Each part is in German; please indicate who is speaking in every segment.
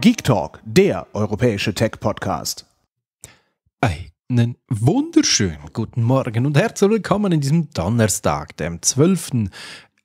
Speaker 1: Geek Talk, der europäische Tech-Podcast. Einen wunderschönen guten Morgen und herzlich willkommen in diesem Donnerstag, dem 12.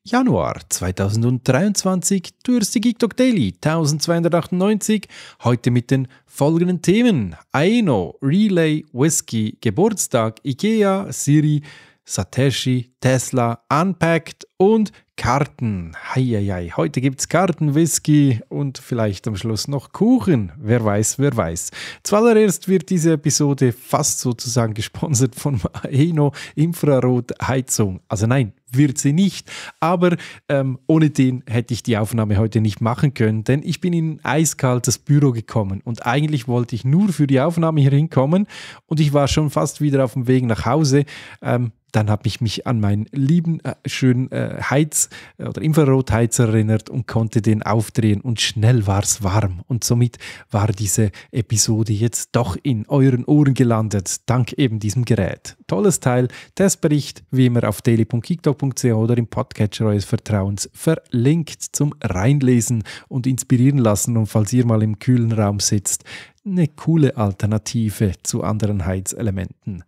Speaker 1: Januar 2023 durch die Geek Talk Daily 1298. Heute mit den folgenden Themen: Aino, Relay, Whisky, Geburtstag, Ikea, Siri, Satoshi, Tesla, Unpacked und Karten. Heieiei, heute gibt es Karten, Whisky und vielleicht am Schluss noch Kuchen. Wer weiß, wer weiß. Zuallererst wird diese Episode fast sozusagen gesponsert von Aeno Infrarot Heizung. Also nein, wird sie nicht. Aber ähm, ohne den hätte ich die Aufnahme heute nicht machen können, denn ich bin in ein eiskaltes Büro gekommen und eigentlich wollte ich nur für die Aufnahme hier hinkommen und ich war schon fast wieder auf dem Weg nach Hause. Ähm, dann habe ich mich an meinen lieben, äh, schönen äh, Heiz- äh, oder Infrarotheiz erinnert und konnte den aufdrehen und schnell war es warm. Und somit war diese Episode jetzt doch in euren Ohren gelandet, dank eben diesem Gerät. Tolles Teil, Testbericht wie immer auf daily.kiktok.ch oder im Podcatcher eures Vertrauens verlinkt zum Reinlesen und inspirieren lassen. Und falls ihr mal im kühlen Raum sitzt, eine coole Alternative zu anderen Heizelementen.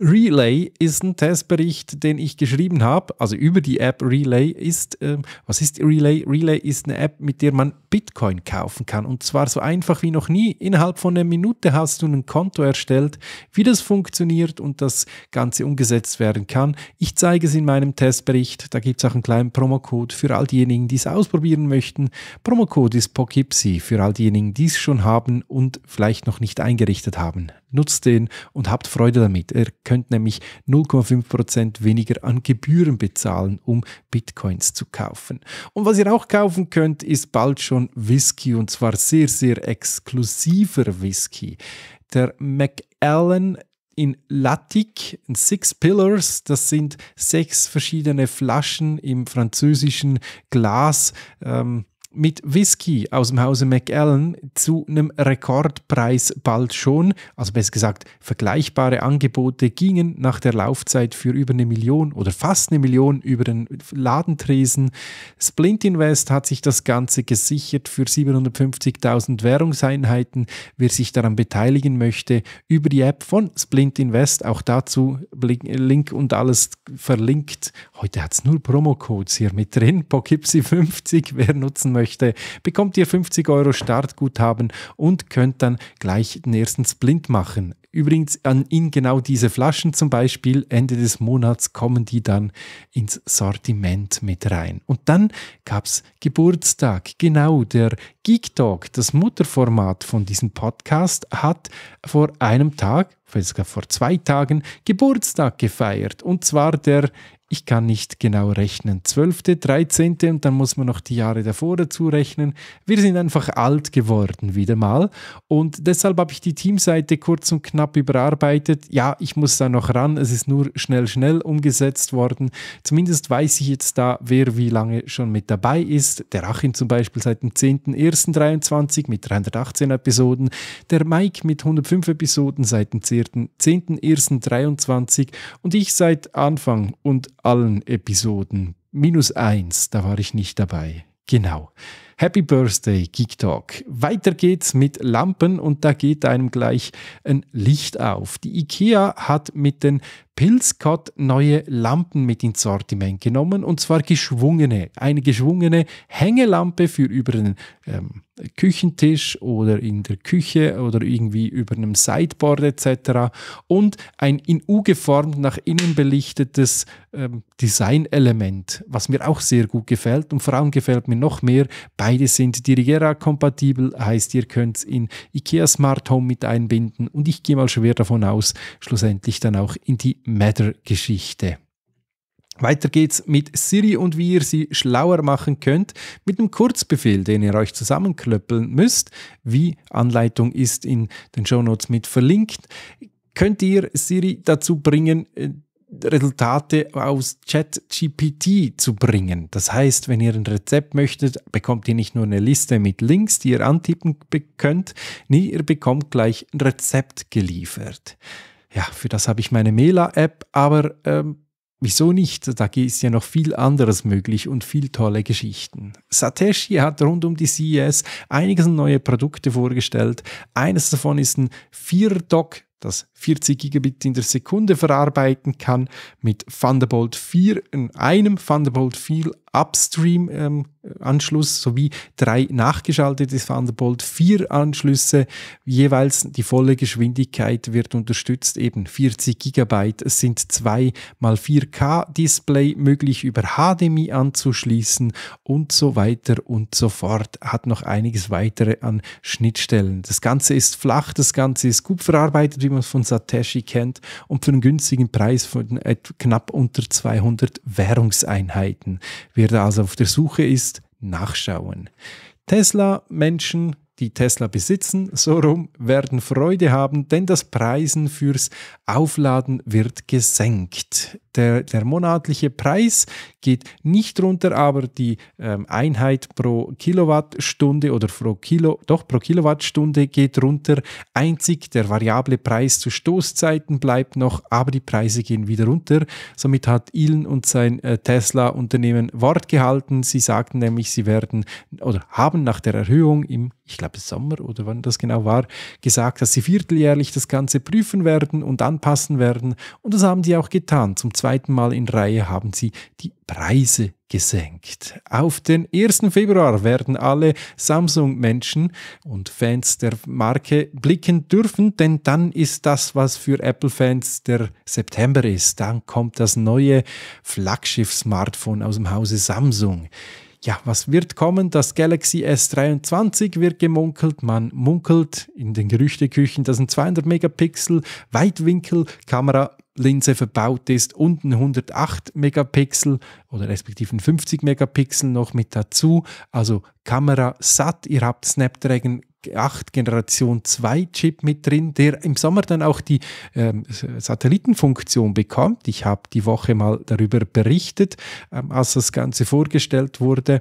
Speaker 1: Relay ist ein Testbericht, den ich geschrieben habe, also über die App Relay ist, äh, was ist Relay? Relay ist eine App, mit der man Bitcoin kaufen kann und zwar so einfach wie noch nie. Innerhalb von einer Minute hast du ein Konto erstellt, wie das funktioniert und das Ganze umgesetzt werden kann. Ich zeige es in meinem Testbericht, da gibt es auch einen kleinen Promocode für all diejenigen, die es ausprobieren möchten. Promocode ist Pokipsi für all diejenigen, die es schon haben und vielleicht noch nicht eingerichtet haben nutzt den und habt Freude damit. Ihr könnt nämlich 0,5% weniger an Gebühren bezahlen, um Bitcoins zu kaufen. Und was ihr auch kaufen könnt, ist bald schon Whisky und zwar sehr, sehr exklusiver Whisky. Der McAllen in Latik, in Six Pillars, das sind sechs verschiedene Flaschen im französischen Glas. Ähm, mit Whisky aus dem Hause McAllen zu einem Rekordpreis bald schon. Also besser gesagt, vergleichbare Angebote gingen nach der Laufzeit für über eine Million oder fast eine Million über den Ladentresen. Splint Invest hat sich das Ganze gesichert für 750.000 Währungseinheiten. Wer sich daran beteiligen möchte, über die App von Splint Invest, auch dazu Link und alles verlinkt. Heute hat es nur Promocodes hier mit drin. Poughkeepsie 50, wer nutzen möchte möchte, bekommt ihr 50 Euro Startguthaben und könnt dann gleich den ersten Splint machen. Übrigens an in genau diese Flaschen zum Beispiel, Ende des Monats kommen die dann ins Sortiment mit rein. Und dann gab es Geburtstag. Genau, der Geek Talk, das Mutterformat von diesem Podcast, hat vor einem Tag sogar vor zwei Tagen, Geburtstag gefeiert. Und zwar der, ich kann nicht genau rechnen, 12., 13. und dann muss man noch die Jahre davor dazu rechnen. Wir sind einfach alt geworden wieder mal. Und deshalb habe ich die Teamseite kurz und knapp überarbeitet. Ja, ich muss da noch ran. Es ist nur schnell, schnell umgesetzt worden. Zumindest weiß ich jetzt da, wer wie lange schon mit dabei ist. Der Achim zum Beispiel seit dem 10.01.23 mit 318 Episoden. Der Mike mit 105 Episoden seit dem 10. 10.01.23 und ich seit Anfang und allen Episoden. Minus eins, da war ich nicht dabei. Genau. Happy Birthday, Geek Talk. Weiter geht's mit Lampen und da geht einem gleich ein Licht auf. Die IKEA hat mit den Pilsk hat neue Lampen mit ins Sortiment genommen und zwar geschwungene. Eine geschwungene Hängelampe für über den ähm, Küchentisch oder in der Küche oder irgendwie über einem Sideboard etc. Und ein in U geformt nach innen belichtetes ähm, Designelement, was mir auch sehr gut gefällt und vor allem gefällt mir noch mehr. Beide sind Dirigera-kompatibel, heißt ihr könnt es in IKEA Smart Home mit einbinden und ich gehe mal schwer davon aus, schlussendlich dann auch in die Matter-Geschichte. Weiter geht's mit Siri und wie ihr sie schlauer machen könnt, mit einem Kurzbefehl, den ihr euch zusammenklöppeln müsst. Wie Anleitung ist in den Shownotes mit verlinkt. Könnt ihr Siri dazu bringen, äh, Resultate aus ChatGPT zu bringen. Das heißt, wenn ihr ein Rezept möchtet, bekommt ihr nicht nur eine Liste mit Links, die ihr antippen könnt, nee, ihr bekommt gleich ein Rezept geliefert ja, für das habe ich meine Mela-App, aber ähm, wieso nicht? Da ist ja noch viel anderes möglich und viel tolle Geschichten. Satoshi hat rund um die CES einiges neue Produkte vorgestellt. Eines davon ist ein 4-Dock das 40 Gigabit in der Sekunde verarbeiten kann, mit Thunderbolt 4 in einem Thunderbolt 4 Upstream-Anschluss ähm, sowie drei nachgeschaltete Thunderbolt 4-Anschlüsse. Jeweils die volle Geschwindigkeit wird unterstützt, eben 40 GB. Es sind zwei mal 4K-Display möglich über HDMI anzuschließen und so weiter und so fort. Hat noch einiges weitere an Schnittstellen. Das Ganze ist flach, das Ganze ist gut verarbeitet, wie man es von Satoshi kennt und für einen günstigen Preis von knapp unter 200 Währungseinheiten Wer da also auf der Suche ist, nachschauen. Tesla-Menschen die Tesla besitzen, so rum, werden Freude haben, denn das Preisen fürs Aufladen wird gesenkt. Der, der monatliche Preis geht nicht runter, aber die ähm, Einheit pro Kilowattstunde oder pro Kilo, doch pro Kilowattstunde geht runter. Einzig der variable Preis zu Stoßzeiten bleibt noch, aber die Preise gehen wieder runter. Somit hat Elon und sein äh, Tesla-Unternehmen Wort gehalten. Sie sagten nämlich, sie werden oder haben nach der Erhöhung im, ich glaube, glaube Sommer oder wann das genau war, gesagt, dass sie vierteljährlich das Ganze prüfen werden und anpassen werden. Und das haben sie auch getan. Zum zweiten Mal in Reihe haben sie die Preise gesenkt. Auf den 1. Februar werden alle Samsung-Menschen und Fans der Marke blicken dürfen, denn dann ist das, was für Apple-Fans der September ist. Dann kommt das neue Flaggschiff-Smartphone aus dem Hause Samsung ja, was wird kommen? Das Galaxy S23 wird gemunkelt. Man munkelt in den Gerüchteküchen, dass ein 200 Megapixel Weitwinkelkamera Linse verbaut ist und ein 108 Megapixel oder respektive ein 50 Megapixel noch mit dazu. Also Kamera satt. Ihr habt Snapdragon 8 Generation 2 Chip mit drin, der im Sommer dann auch die ähm, Satellitenfunktion bekommt. Ich habe die Woche mal darüber berichtet, ähm, als das Ganze vorgestellt wurde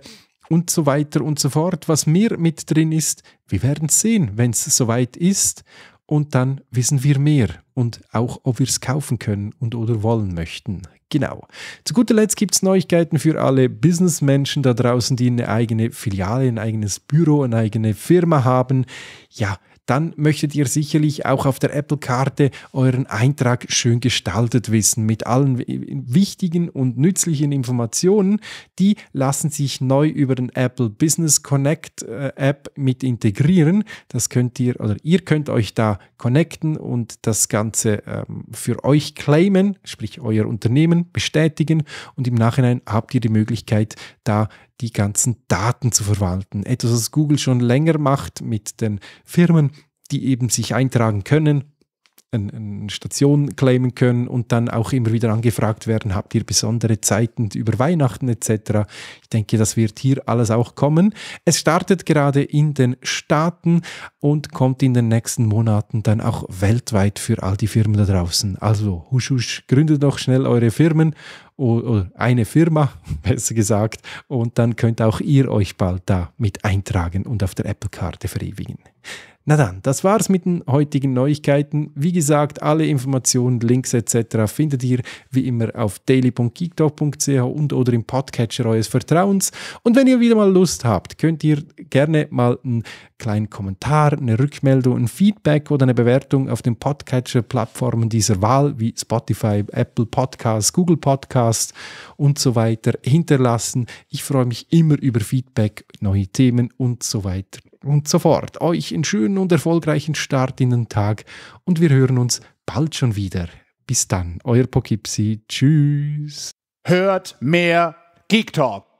Speaker 1: und so weiter und so fort. Was mir mit drin ist, wir werden sehen, wenn es soweit ist. Und dann wissen wir mehr und auch, ob wir es kaufen können und oder wollen möchten. Genau. Zu guter Letzt gibt es Neuigkeiten für alle Businessmenschen da draußen, die eine eigene Filiale, ein eigenes Büro, eine eigene Firma haben. Ja, dann möchtet ihr sicherlich auch auf der Apple-Karte euren Eintrag schön gestaltet wissen mit allen wichtigen und nützlichen Informationen. Die lassen sich neu über den Apple Business Connect äh, App mit integrieren. Das könnt ihr oder ihr könnt euch da connecten und das Ganze ähm, für euch claimen, sprich euer Unternehmen bestätigen und im Nachhinein habt ihr die Möglichkeit, da die ganzen Daten zu verwalten. Etwas, was Google schon länger macht mit den Firmen, die eben sich eintragen können, eine Station claimen können und dann auch immer wieder angefragt werden, habt ihr besondere Zeiten über Weihnachten etc. Ich denke, das wird hier alles auch kommen. Es startet gerade in den Staaten und kommt in den nächsten Monaten dann auch weltweit für all die Firmen da draußen. Also, husch, husch, gründet doch schnell eure Firmen oder eine Firma, besser gesagt. Und dann könnt auch ihr euch bald da mit eintragen und auf der Apple-Karte verewigen. Na dann, das war's mit den heutigen Neuigkeiten. Wie gesagt, alle Informationen, Links etc. findet ihr wie immer auf daily.geektalk.ch und oder im Podcatcher eures Vertrauens. Und wenn ihr wieder mal Lust habt, könnt ihr gerne mal ein kleinen Kommentar, eine Rückmeldung, ein Feedback oder eine Bewertung auf den Podcatcher-Plattformen dieser Wahl wie Spotify, Apple Podcasts, Google Podcasts und so weiter hinterlassen. Ich freue mich immer über Feedback, neue Themen und so weiter und so fort. Euch einen schönen und erfolgreichen Start in den Tag und wir hören uns bald schon wieder. Bis dann, euer Pokipsi. Tschüss. Hört mehr Geek Talk.